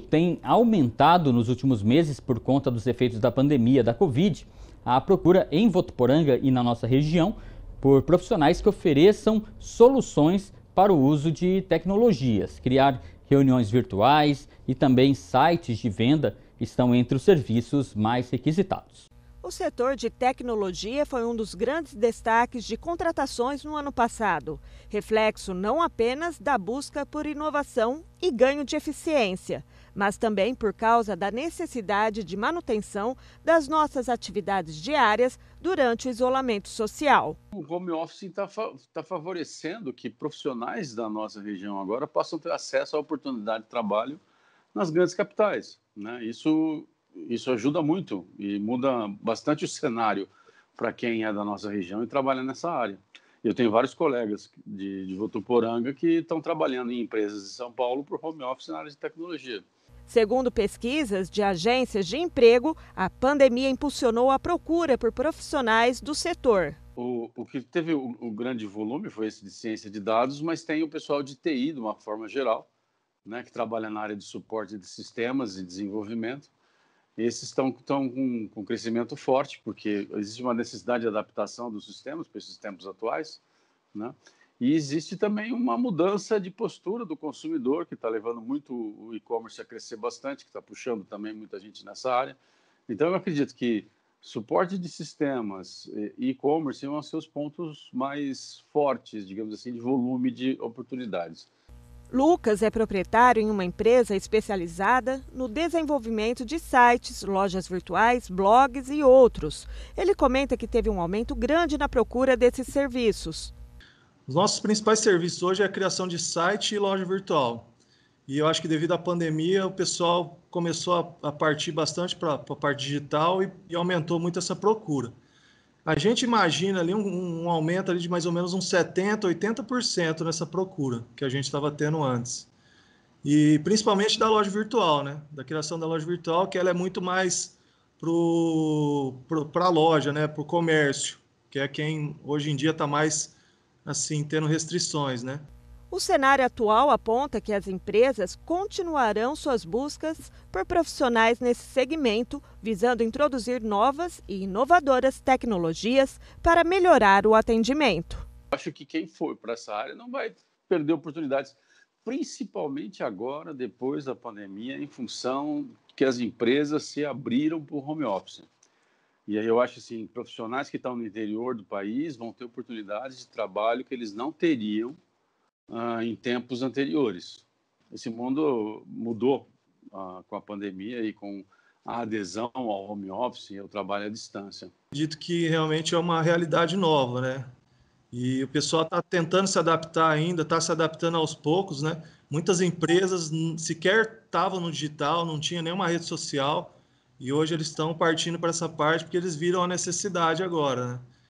tem aumentado nos últimos meses por conta dos efeitos da pandemia da Covid, a procura em Votuporanga e na nossa região por profissionais que ofereçam soluções para o uso de tecnologias. Criar reuniões virtuais e também sites de venda estão entre os serviços mais requisitados. O setor de tecnologia foi um dos grandes destaques de contratações no ano passado, reflexo não apenas da busca por inovação e ganho de eficiência, mas também por causa da necessidade de manutenção das nossas atividades diárias durante o isolamento social. O home office está tá favorecendo que profissionais da nossa região agora possam ter acesso à oportunidade de trabalho nas grandes capitais. Né? Isso isso ajuda muito e muda bastante o cenário para quem é da nossa região e trabalha nessa área. Eu tenho vários colegas de, de Votuporanga que estão trabalhando em empresas de São Paulo por home office na área de tecnologia. Segundo pesquisas de agências de emprego, a pandemia impulsionou a procura por profissionais do setor. O, o que teve o, o, grande volume foi esse de ciência de dados, mas tem o pessoal de TI, de uma forma geral, né, que trabalha na área de suporte de sistemas e desenvolvimento esses estão com, com crescimento forte, porque existe uma necessidade de adaptação dos sistemas para esses tempos atuais, né? E existe também uma mudança de postura do consumidor, que está levando muito o e-commerce a crescer bastante, que está puxando também muita gente nessa área. Então, eu acredito que suporte de sistemas e e-commerce são os seus pontos mais fortes, digamos assim, de volume de oportunidades. Lucas é proprietário em uma empresa especializada no desenvolvimento de sites, lojas virtuais, blogs e outros. Ele comenta que teve um aumento grande na procura desses serviços. Os nossos principais serviços hoje é a criação de site e loja virtual. E eu acho que devido à pandemia, o pessoal começou a, partir bastante para a parte digital e, e aumentou muito essa procura a gente imagina ali um, um aumento ali de mais ou menos uns 70%, 80% nessa procura que a gente estava tendo antes. E principalmente da loja virtual, né? Da criação da loja virtual, que ela é muito mais para a loja, né? Para o comércio, que é quem hoje em dia está mais assim tendo restrições, né? O cenário atual aponta que as empresas continuarão suas buscas por profissionais nesse segmento, visando introduzir novas e inovadoras tecnologias para melhorar o atendimento. Acho que quem for para essa área não vai perder oportunidades, principalmente agora, depois da pandemia, em função que as empresas se abriram para o home office. E aí eu acho assim, profissionais que estão no interior do país vão ter oportunidades de trabalho que eles não teriam ah, em tempos anteriores. Esse mundo mudou ah, com a pandemia e com a adesão ao home office e ao trabalho à distância. Dito que realmente é uma realidade nova, né? E o pessoal está tentando se adaptar ainda, está se adaptando aos poucos, né? Muitas empresas sequer estavam no digital, não tinha nenhuma rede social, e hoje eles estão partindo para essa parte porque eles viram a necessidade agora, né?